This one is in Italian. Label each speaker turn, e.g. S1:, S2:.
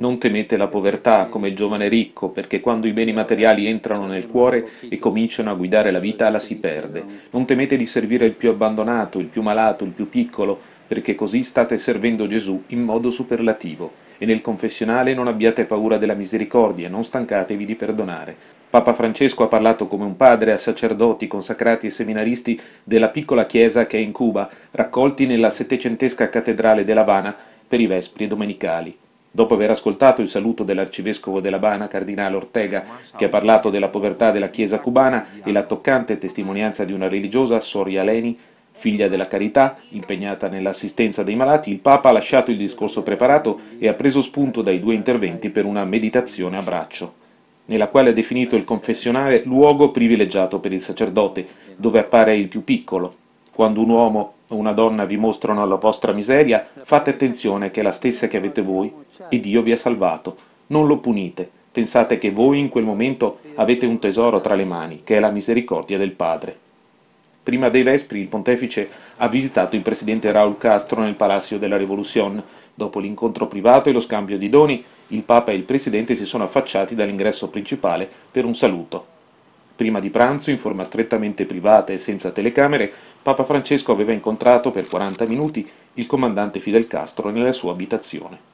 S1: Non temete la povertà come il giovane ricco, perché quando i beni materiali entrano nel cuore e cominciano a guidare la vita, la si perde. Non temete di servire il più abbandonato, il più malato, il più piccolo, perché così state servendo Gesù in modo superlativo. E nel confessionale non abbiate paura della misericordia, non stancatevi di perdonare. Papa Francesco ha parlato come un padre a sacerdoti, consacrati e seminaristi della piccola chiesa che è in Cuba, raccolti nella settecentesca cattedrale dell'Havana per i vespri domenicali. Dopo aver ascoltato il saluto dell'arcivescovo dell'Abana, cardinale Ortega, che ha parlato della povertà della Chiesa cubana e la toccante testimonianza di una religiosa, Soria Leni, figlia della carità, impegnata nell'assistenza dei malati, il Papa ha lasciato il discorso preparato e ha preso spunto dai due interventi per una meditazione a braccio, nella quale ha definito il confessionale luogo privilegiato per il sacerdote, dove appare il più piccolo, quando un uomo o una donna vi mostrano la vostra miseria, fate attenzione che è la stessa che avete voi, e Dio vi ha salvato. Non lo punite, pensate che voi in quel momento avete un tesoro tra le mani, che è la misericordia del Padre. Prima dei Vespri il pontefice ha visitato il presidente Raul Castro nel Palazzo della Rivoluzione. Dopo l'incontro privato e lo scambio di doni, il Papa e il presidente si sono affacciati dall'ingresso principale per un saluto. Prima di pranzo, in forma strettamente privata e senza telecamere, Papa Francesco aveva incontrato per 40 minuti il comandante Fidel Castro nella sua abitazione.